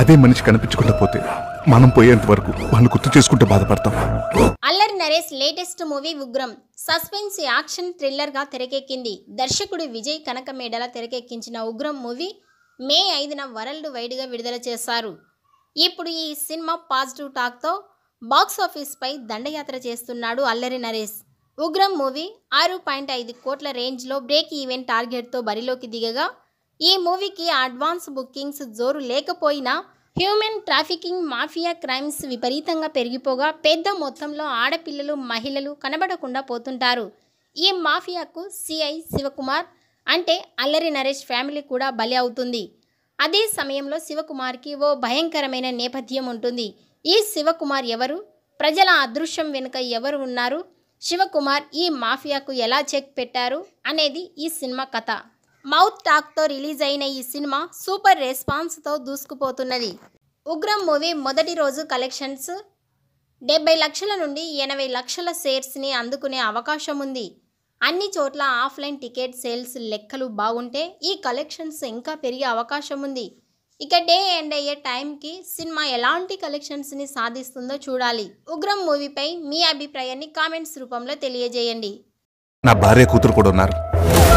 అదే మనిషి కనిపించకుండా పోతే మనం పోయేంత వరకు వాళ్ళు గుర్తు చేసుకుంటే బాధపడతాం Allari Naresh latest movie Ugram suspense action thriller గా తెరకెక్కింది దర్శకుడు విజయ్ కనక మేడల తెరకెక్కించిన ఉగ్రం మూవీ మే ఐదున వరల్డ్ వైడ్గా విడుదల చేశారు ఇప్పుడు ఈ సినిమా పాజిటివ్ టాక్తో పై దండయాత్ర చేస్తున్నాడు అల్లరి నరేష్ ఉగ్రం మూవీ ఆరు పాయింట్ ఐదు కోట్ల రేంజ్లో బ్రేక్ ఈవెంట్ టార్గెట్తో బరిలోకి దిగగా ఈ మూవీకి అడ్వాన్స్ బుకింగ్స్ జోరు లేకపోయినా హ్యూమన్ ట్రాఫికింగ్ మాఫియా క్రైమ్స్ విపరీతంగా పెరిగిపోగా పెద్ద మొత్తంలో ఆడపిల్లలు మహిళలు కనబడకుండా పోతుంటారు ఈ మాఫియాకు సిఐ శివకుమార్ అంటే అల్లరి నరేష్ ఫ్యామిలీ కూడా బలి అవుతుంది అదే సమయంలో శివకుమార్కి ఓ భయంకరమైన నేపథ్యం ఉంటుంది ఈ శివకుమార్ ఎవరు ప్రజల అదృశ్యం వెనుక ఎవరు ఉన్నారు శివకుమార్ ఈ మాఫియాకు ఎలా చెక్ పెట్టారు అనేది ఈ సినిమా కథ మౌత్ టాక్తో రిలీజ్ అయిన ఈ సినిమా సూపర్ రెస్పాన్స్తో దూసుకుపోతున్నది ఉగ్రం మూవీ మొదటి రోజు కలెక్షన్స్ డెబ్బై లక్షల నుండి ఎనభై లక్షల షేర్స్ని అందుకునే అవకాశం ఉంది అన్ని చోట్ల ఆఫ్లైన్ టికెట్ సేల్స్ లెక్కలు బాగుంటే ఈ కలెక్షన్స్ ఇంకా పెరిగే అవకాశం ఉంది ఇక డే ఎండ్ అయ్యే టైంకి సినిమా ఎలాంటి కలెక్షన్స్ని సాధిస్తుందో చూడాలి ఉగ్రం మూవీపై మీ అభిప్రాయాన్ని కామెంట్స్ రూపంలో తెలియజేయండి నా భార్య కూతురు కూడా ఉన్నారు